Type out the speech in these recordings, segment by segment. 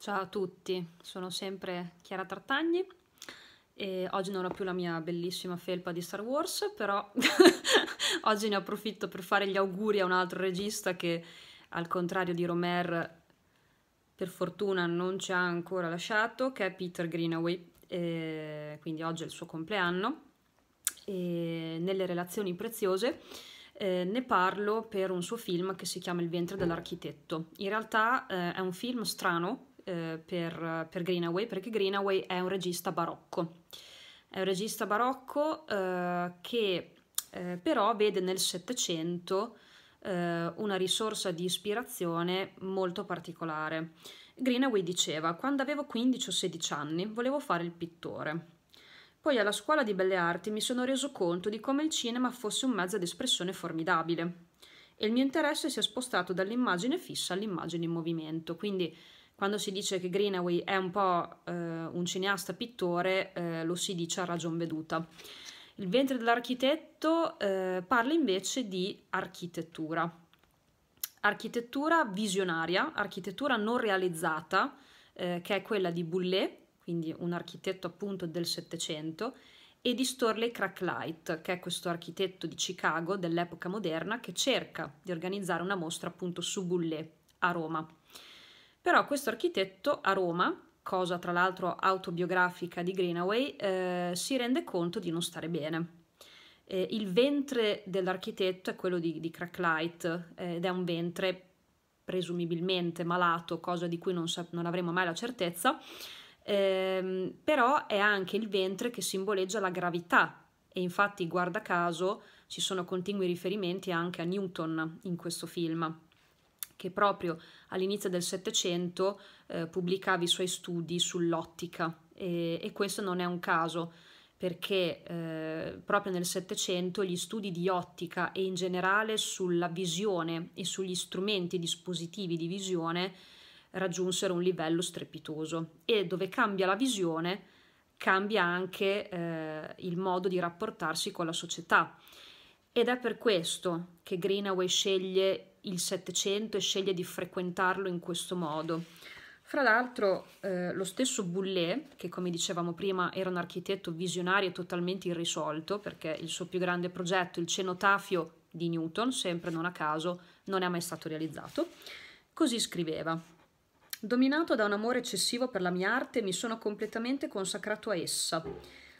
Ciao a tutti, sono sempre Chiara Tartagni e oggi non ho più la mia bellissima felpa di Star Wars, però oggi ne approfitto per fare gli auguri a un altro regista che al contrario di Romer per fortuna non ci ha ancora lasciato, che è Peter Greenaway, e quindi oggi è il suo compleanno e nelle relazioni preziose eh, ne parlo per un suo film che si chiama Il ventre dell'architetto. In realtà eh, è un film strano eh, per, per, Greenaway perché Greenaway è un regista barocco. È un regista barocco eh, che eh, però vede nel Settecento eh, una risorsa di ispirazione molto particolare. Greenaway diceva: Quando avevo 15 o 16 anni volevo fare il pittore. Poi alla scuola di belle arti mi sono reso conto di come il cinema fosse un mezzo di espressione formidabile e il mio interesse si è spostato dall'immagine fissa all'immagine in movimento. Quindi quando si dice che Greenaway è un po' eh, un cineasta pittore, eh, lo si dice a ragion veduta. Il ventre dell'architetto eh, parla invece di architettura, architettura visionaria, architettura non realizzata, eh, che è quella di Boullé, quindi un architetto appunto del Settecento, e di Storley Cracklight, che è questo architetto di Chicago dell'epoca moderna che cerca di organizzare una mostra appunto su Boullé a Roma. Però questo architetto a Roma, cosa tra l'altro autobiografica di Greenaway, eh, si rende conto di non stare bene. Eh, il ventre dell'architetto è quello di, di Cracklight eh, ed è un ventre presumibilmente malato, cosa di cui non, sa- non avremo mai la certezza, ehm, però è anche il ventre che simboleggia la gravità e infatti guarda caso ci sono continui riferimenti anche a Newton in questo film che proprio all'inizio del Settecento eh, pubblicava i suoi studi sull'ottica e, e, questo non è un caso perché eh, proprio nel Settecento gli studi di ottica e in generale sulla visione e sugli strumenti e dispositivi di visione raggiunsero un livello strepitoso e dove cambia la visione cambia anche eh, il modo di rapportarsi con la società ed è per questo che Greenaway sceglie il Settecento e sceglie di frequentarlo in questo modo. Fra l'altro eh, lo stesso Boullé, che come dicevamo prima era un architetto visionario e totalmente irrisolto, perché il suo più grande progetto, il cenotafio di Newton, sempre non a caso, non è mai stato realizzato, così scriveva Dominato da un amore eccessivo per la mia arte, mi sono completamente consacrato a essa.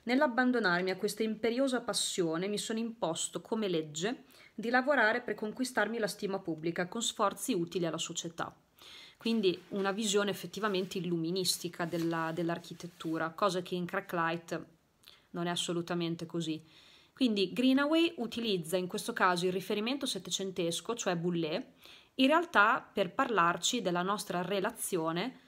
Nell'abbandonarmi a questa imperiosa passione mi sono imposto come legge di lavorare per conquistarmi la stima pubblica con sforzi utili alla società. Quindi una visione effettivamente illuministica della, dell'architettura, cosa che in Cracklight non è assolutamente così. Quindi Greenaway utilizza in questo caso il riferimento settecentesco, cioè Boulet, in realtà per parlarci della nostra relazione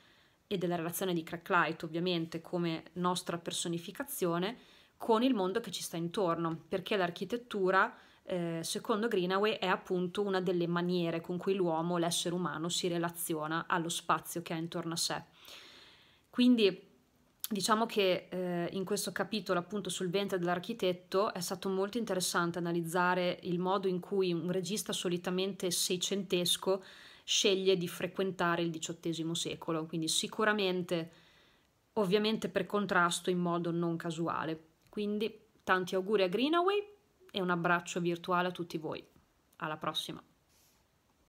e della relazione di Cracklight ovviamente come nostra personificazione con il mondo che ci sta intorno, perché l'architettura eh, secondo Greenaway, è appunto una delle maniere con cui l'uomo, l'essere umano, si relaziona allo spazio che ha intorno a sé. Quindi diciamo che eh, in questo capitolo appunto sul ventre dell'architetto è stato molto interessante analizzare il modo in cui un regista solitamente seicentesco sceglie di frequentare il XVIII secolo, quindi sicuramente, ovviamente per contrasto, in modo non casuale. Quindi tanti auguri a Greenaway e un abbraccio virtuale a tutti voi. Alla prossima!